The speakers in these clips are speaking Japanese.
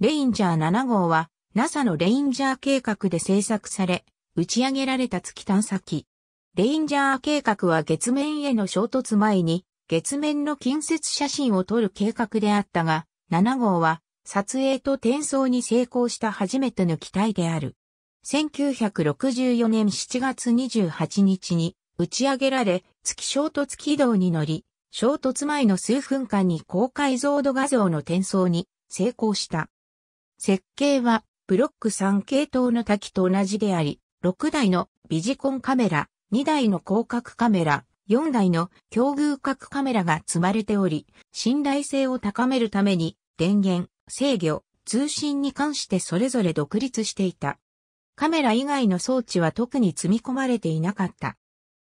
レインジャー7号は NASA のレインジャー計画で制作され、打ち上げられた月探査機。レインジャー計画は月面への衝突前に月面の近接写真を撮る計画であったが、7号は撮影と転送に成功した初めての機体である。1964年7月28日に打ち上げられ、月衝突軌道に乗り、衝突前の数分間に高解像度画像の転送に成功した。設計はブロック3系統の滝と同じであり、6台のビジコンカメラ、2台の広角カメラ、4台の境遇角カメラが積まれており、信頼性を高めるために電源、制御、通信に関してそれぞれ独立していた。カメラ以外の装置は特に積み込まれていなかった。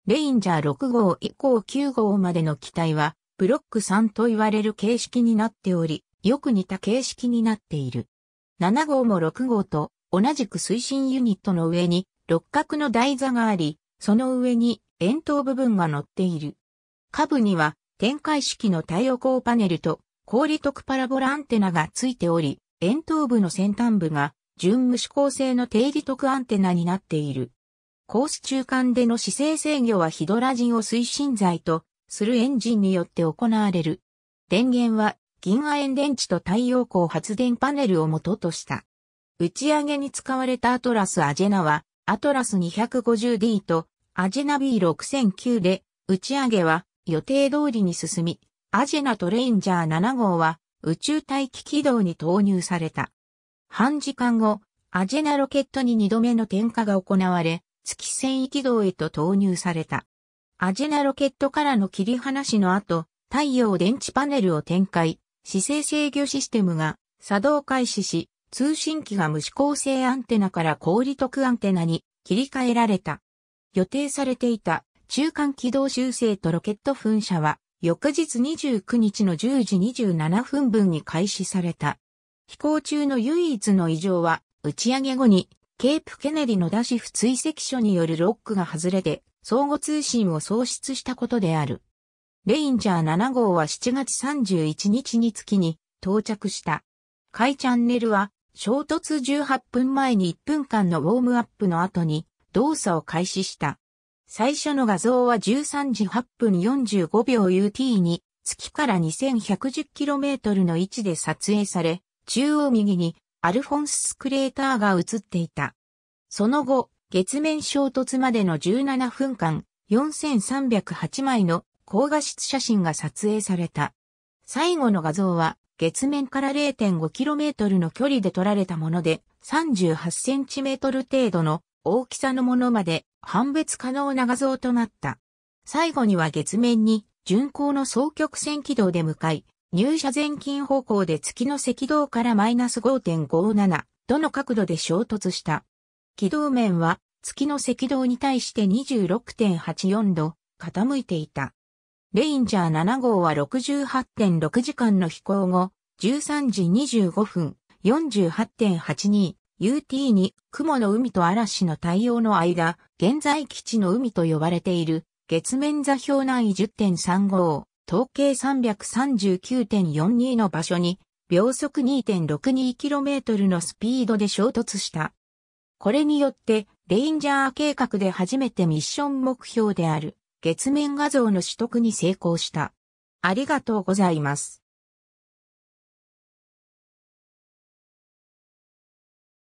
レインジャー6号以降9号までの機体は、ブロック3と言われる形式になっており、よく似た形式になっている。7号も6号と同じく推進ユニットの上に六角の台座があり、その上に円筒部分が乗っている。下部には展開式の太陽光パネルと氷特パラボラアンテナがついており、円筒部の先端部が純無指向性の定理特アンテナになっている。コース中間での姿勢制御はヒドラジンを推進剤とするエンジンによって行われる。電源は銀亜鉛電池と太陽光発電パネルを元とした。打ち上げに使われたアトラスアジェナは、アトラス 250D とアジェナ B6009 で、打ち上げは予定通りに進み、アジェナトレインジャー7号は宇宙大気軌道に投入された。半時間後、アジェナロケットに2度目の点火が行われ、月繊維軌道へと投入された。アジェナロケットからの切り離しの後、太陽電池パネルを展開、姿勢制御システムが作動開始し、通信機が無指向性アンテナから高利得アンテナに切り替えられた。予定されていた中間軌道修正とロケット噴射は翌日29日の10時27分分に開始された。飛行中の唯一の異常は打ち上げ後にケープケネディのダシフ追跡所によるロックが外れて相互通信を喪失したことである。レインジャー7号は7月31日に月に到着した。海チャンネルは衝突18分前に1分間のウォームアップの後に動作を開始した。最初の画像は13時8分45秒 UT に月から 2110km の位置で撮影され、中央右にアルフォンスクレーターが映っていた。その後、月面衝突までの17分間、4308枚の高画質写真が撮影された。最後の画像は月面から 0.5km の距離で撮られたもので 38cm 程度の大きさのものまで判別可能な画像となった。最後には月面に巡航の双曲線軌道で向かい、入射前近方向で月の赤道からマイナス5.57度の角度で衝突した。軌道面は月の赤道に対して26.84度傾いていた。レインジャー7号は68.6時間の飛行後、13時25分、4 8 8 2 u t に雲の海と嵐の対応の間、現在基地の海と呼ばれている月面座標内10.35、統計339.42の場所に秒速 2.62km のスピードで衝突した。これによってレインジャー計画で初めてミッション目標である月面画像の取得に成功した。ありがとうございます。